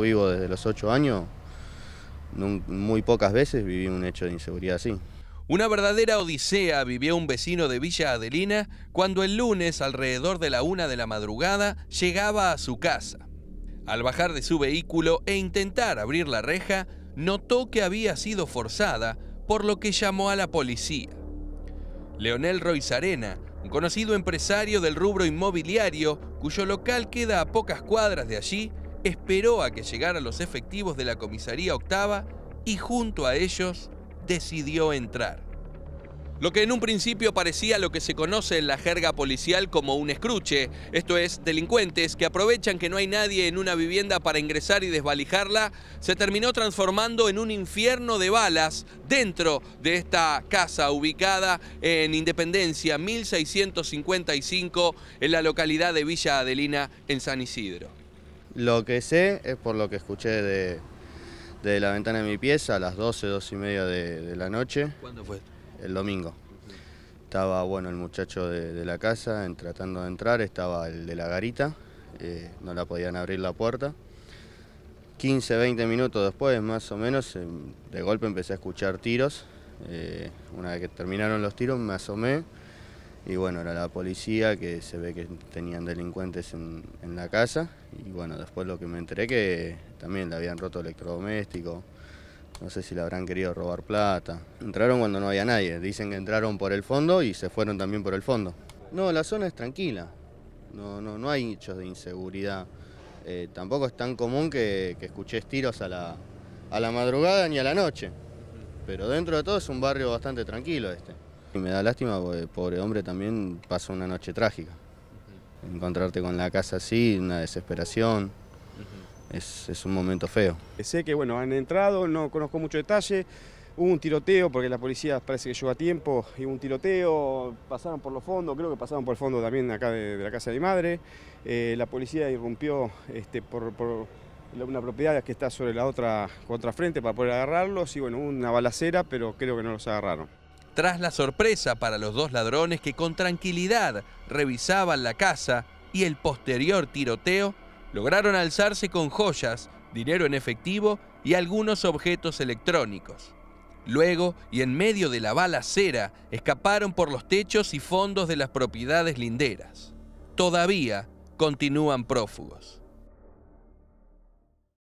vivo desde los ocho años, muy pocas veces viví un hecho de inseguridad así. Una verdadera odisea vivió un vecino de Villa Adelina cuando el lunes, alrededor de la una de la madrugada, llegaba a su casa. Al bajar de su vehículo e intentar abrir la reja, notó que había sido forzada, por lo que llamó a la policía. Leonel Roizarena, un conocido empresario del rubro inmobiliario, cuyo local queda a pocas cuadras de allí, esperó a que llegaran los efectivos de la comisaría octava y junto a ellos decidió entrar. Lo que en un principio parecía lo que se conoce en la jerga policial como un escruche, esto es, delincuentes que aprovechan que no hay nadie en una vivienda para ingresar y desvalijarla, se terminó transformando en un infierno de balas dentro de esta casa ubicada en Independencia 1655 en la localidad de Villa Adelina en San Isidro. Lo que sé es por lo que escuché de, la ventana de mi pieza a las 12, 12 y media de, la noche. ¿Cuándo fue? El domingo. Estaba bueno el muchacho de, la casa tratando de entrar, estaba el de la garita, eh, no la podían abrir la puerta. 15, 20 minutos después, más o menos, em, de golpe empecé a escuchar tiros. Eh, una vez que terminaron los tiros me asomé y bueno, era la policía que se ve que tenían delincuentes en la casa y bueno, después lo que me enteré que también le habían roto electrodoméstico, no sé si le habrán querido robar plata. Entraron cuando no había nadie, dicen que entraron por el fondo y se fueron también por el fondo. No, la zona es tranquila, no, no, no hay hechos de inseguridad. Eh, tampoco es tan común que, escuches tiros a la, a la madrugada ni a la noche. Pero dentro de todo es un barrio bastante tranquilo este. Y me da lástima porque pobre hombre también pasó una noche trágica encontrarte con la casa así, una desesperación. es, un momento feo. Sé que bueno, han entrado, no conozco mucho detalle. Hubo un tiroteo, porque la policía parece que llegó a tiempo, y hubo un tiroteo, pasaron por los fondos, creo que pasaron por el fondo también acá de, la casa de mi madre. Eh, la policía irrumpió este, por, una propiedad que está sobre la otra contrafrente para poder agarrarlos y bueno, una balacera, pero creo que no los agarraron. Tras la sorpresa para los dos ladrones que con tranquilidad revisaban la casa y el posterior tiroteo, lograron alzarse con joyas, dinero en efectivo y algunos objetos electrónicos. Luego, y en medio de la balacera, escaparon por los techos y fondos de las propiedades linderas. Todavía continúan prófugos.